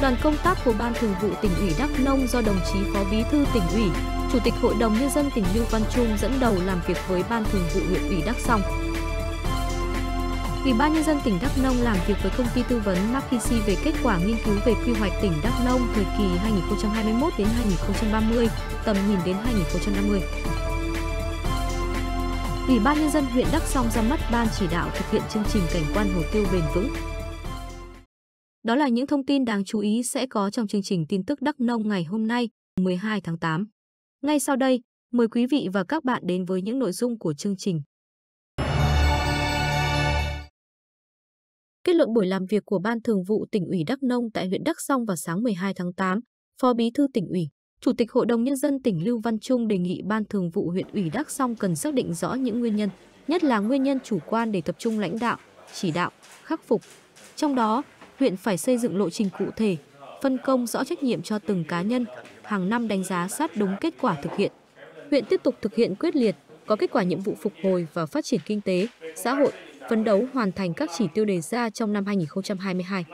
đoàn công tác của Ban Thường vụ tỉnh ủy Đắk Nông do đồng chí Phó Bí thư tỉnh ủy, Chủ tịch Hội đồng nhân dân tỉnh Lưu Văn Trung dẫn đầu làm việc với Ban Thường vụ huyện ủy Đắk Song. Ủy ban nhân dân tỉnh Đắk Nông làm việc với công ty tư vấn McKinsey về kết quả nghiên cứu về quy hoạch tỉnh Đắk Nông thời kỳ 2021 đến 2030, tầm nhìn đến 2050. Ủy ban nhân dân huyện Đắk Song ra mắt ban chỉ đạo thực hiện chương trình cảnh quan hồ tiêu bền vững đó là những thông tin đáng chú ý sẽ có trong chương trình tin tức Đắk Nông ngày hôm nay, 12 tháng 8. Ngay sau đây, mời quý vị và các bạn đến với những nội dung của chương trình. Kết luận buổi làm việc của Ban Thường vụ tỉnh ủy Đắk Nông tại huyện Đắk Song vào sáng 12 tháng 8, Phó Bí thư tỉnh ủy, Chủ tịch Hội đồng Nhân dân tỉnh Lưu Văn Trung đề nghị Ban Thường vụ huyện ủy Đắk Song cần xác định rõ những nguyên nhân, nhất là nguyên nhân chủ quan để tập trung lãnh đạo, chỉ đạo, khắc phục. Trong đó, huyện phải xây dựng lộ trình cụ thể, phân công rõ trách nhiệm cho từng cá nhân, hàng năm đánh giá sát đúng kết quả thực hiện. Huyện tiếp tục thực hiện quyết liệt, có kết quả nhiệm vụ phục hồi và phát triển kinh tế, xã hội, phấn đấu hoàn thành các chỉ tiêu đề ra trong năm 2022.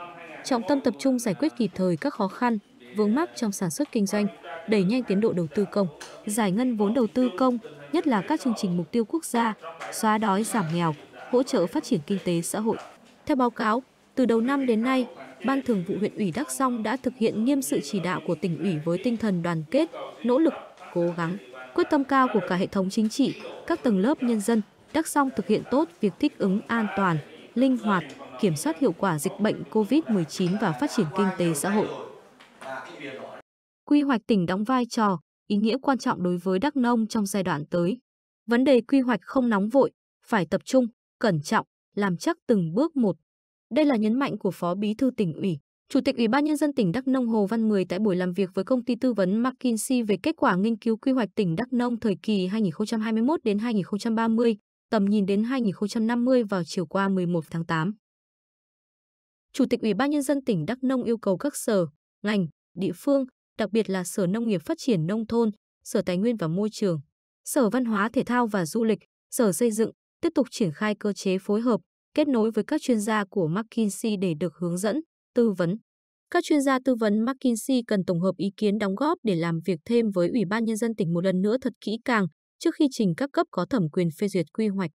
Trọng tâm tập trung giải quyết kịp thời các khó khăn, vướng mắc trong sản xuất kinh doanh, đẩy nhanh tiến độ đầu tư công, giải ngân vốn đầu tư công, nhất là các chương trình mục tiêu quốc gia, xóa đói giảm nghèo, hỗ trợ phát triển kinh tế xã hội. Theo báo cáo, từ đầu năm đến nay, Ban Thường vụ huyện ủy Đắk Song đã thực hiện nghiêm sự chỉ đạo của tỉnh ủy với tinh thần đoàn kết, nỗ lực, cố gắng, quyết tâm cao của cả hệ thống chính trị, các tầng lớp nhân dân, Đắk Song thực hiện tốt việc thích ứng an toàn, linh hoạt, kiểm soát hiệu quả dịch bệnh COVID-19 và phát triển kinh tế xã hội. Quy hoạch tỉnh đóng vai trò, ý nghĩa quan trọng đối với Đắk Nông trong giai đoạn tới. Vấn đề quy hoạch không nóng vội, phải tập trung, cẩn trọng, làm chắc từng bước một đây là nhấn mạnh của Phó Bí thư tỉnh ủy, Chủ tịch Ủy ban nhân dân tỉnh Đắk Nông Hồ Văn Mười tại buổi làm việc với công ty tư vấn McKinsey về kết quả nghiên cứu quy hoạch tỉnh Đắk Nông thời kỳ 2021 đến 2030, tầm nhìn đến 2050 vào chiều qua 11 tháng 8. Chủ tịch Ủy ban nhân dân tỉnh Đắk Nông yêu cầu các sở, ngành, địa phương, đặc biệt là Sở Nông nghiệp Phát triển nông thôn, Sở Tài nguyên và Môi trường, Sở Văn hóa Thể thao và Du lịch, Sở Xây dựng tiếp tục triển khai cơ chế phối hợp, kết nối với các chuyên gia của McKinsey để được hướng dẫn, tư vấn. Các chuyên gia tư vấn McKinsey cần tổng hợp ý kiến đóng góp để làm việc thêm với Ủy ban Nhân dân tỉnh một lần nữa thật kỹ càng trước khi trình các cấp có thẩm quyền phê duyệt quy hoạch.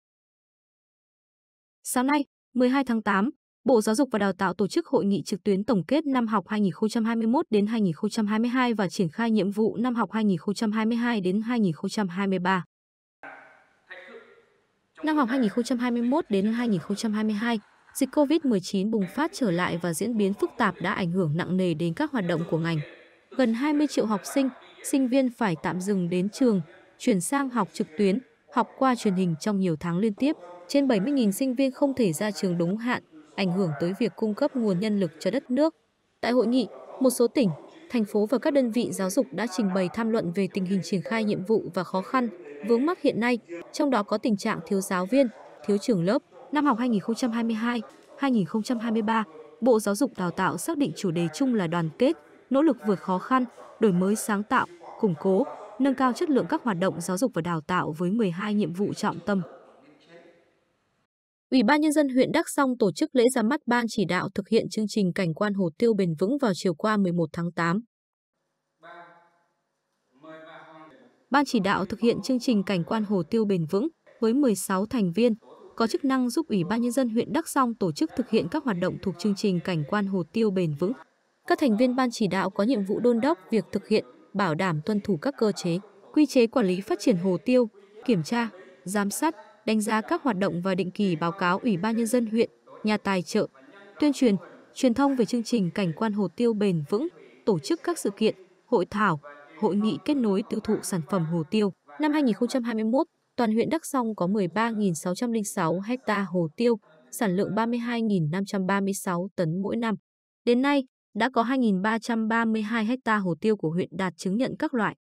Sáng nay, 12 tháng 8, Bộ Giáo dục và Đào tạo tổ chức hội nghị trực tuyến tổng kết năm học 2021 đến 2022 và triển khai nhiệm vụ năm học 2022 đến 2023. Năm học 2021 đến 2022, dịch COVID-19 bùng phát trở lại và diễn biến phức tạp đã ảnh hưởng nặng nề đến các hoạt động của ngành. Gần 20 triệu học sinh, sinh viên phải tạm dừng đến trường, chuyển sang học trực tuyến, học qua truyền hình trong nhiều tháng liên tiếp. Trên 70.000 sinh viên không thể ra trường đúng hạn, ảnh hưởng tới việc cung cấp nguồn nhân lực cho đất nước. Tại hội nghị, một số tỉnh, thành phố và các đơn vị giáo dục đã trình bày tham luận về tình hình triển khai nhiệm vụ và khó khăn, vướng mắc hiện nay, trong đó có tình trạng thiếu giáo viên, thiếu trường lớp. Năm học 2022, 2023, Bộ Giáo dục Đào tạo xác định chủ đề chung là đoàn kết, nỗ lực vượt khó khăn, đổi mới sáng tạo, củng cố, nâng cao chất lượng các hoạt động giáo dục và đào tạo với 12 nhiệm vụ trọng tâm. Ủy ban Nhân dân huyện Đắk Song tổ chức lễ ra mắt Ban chỉ đạo thực hiện chương trình cảnh quan Hồ Tiêu bền vững vào chiều qua 11 tháng 8. Ban chỉ đạo thực hiện chương trình cảnh quan hồ tiêu bền vững với 16 thành viên có chức năng giúp Ủy ban nhân dân huyện Đắk Song tổ chức thực hiện các hoạt động thuộc chương trình cảnh quan hồ tiêu bền vững. Các thành viên ban chỉ đạo có nhiệm vụ đôn đốc việc thực hiện, bảo đảm tuân thủ các cơ chế, quy chế quản lý phát triển hồ tiêu, kiểm tra, giám sát, đánh giá các hoạt động và định kỳ báo cáo Ủy ban nhân dân huyện, nhà tài trợ, tuyên truyền, truyền thông về chương trình cảnh quan hồ tiêu bền vững, tổ chức các sự kiện, hội thảo, hội nghị kết nối tiêu thụ sản phẩm hồ tiêu. Năm 2021, toàn huyện Đắk Song có 13.606 ha hồ tiêu, sản lượng 32.536 tấn mỗi năm. Đến nay, đã có 2.332 ha hồ tiêu của huyện đạt chứng nhận các loại.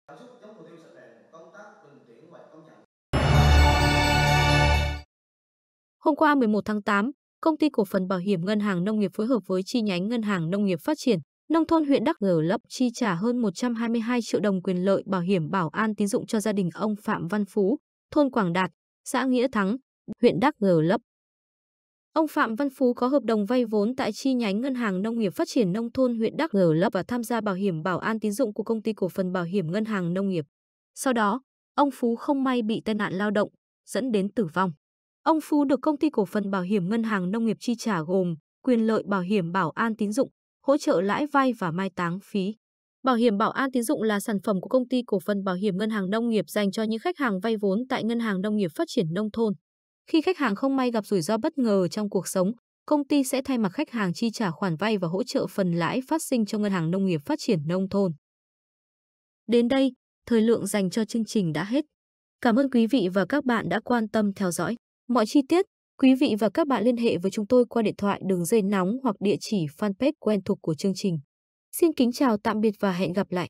Hôm qua 11 tháng 8, Công ty Cổ phần Bảo hiểm Ngân hàng Nông nghiệp phối hợp với chi nhánh Ngân hàng Nông nghiệp Phát triển Nông thôn huyện Đắc Gờ Lấp chi trả hơn 122 triệu đồng quyền lợi bảo hiểm bảo an tín dụng cho gia đình ông Phạm Văn Phú, thôn Quảng Đạt, xã Nghĩa Thắng, huyện Đắc Gờ Lấp. Ông Phạm Văn Phú có hợp đồng vay vốn tại chi nhánh Ngân hàng Nông nghiệp Phát triển Nông thôn huyện Đắc Gờ Lấp và tham gia bảo hiểm bảo an tín dụng của công ty cổ phần bảo hiểm Ngân hàng Nông nghiệp. Sau đó, ông Phú không may bị tai nạn lao động, dẫn đến tử vong. Ông Phú được công ty cổ phần bảo hiểm Ngân hàng Nông nghiệp chi trả gồm quyền lợi bảo hiểm bảo an tín dụng, hỗ trợ lãi vay và mai táng phí. Bảo hiểm bảo an tín dụng là sản phẩm của công ty cổ phần bảo hiểm ngân hàng nông nghiệp dành cho những khách hàng vay vốn tại ngân hàng nông nghiệp phát triển nông thôn. Khi khách hàng không may gặp rủi ro bất ngờ trong cuộc sống, công ty sẽ thay mặt khách hàng chi trả khoản vay và hỗ trợ phần lãi phát sinh cho ngân hàng nông nghiệp phát triển nông thôn. Đến đây, thời lượng dành cho chương trình đã hết. Cảm ơn quý vị và các bạn đã quan tâm theo dõi. Mọi chi tiết Quý vị và các bạn liên hệ với chúng tôi qua điện thoại đường dây nóng hoặc địa chỉ fanpage quen thuộc của chương trình. Xin kính chào tạm biệt và hẹn gặp lại!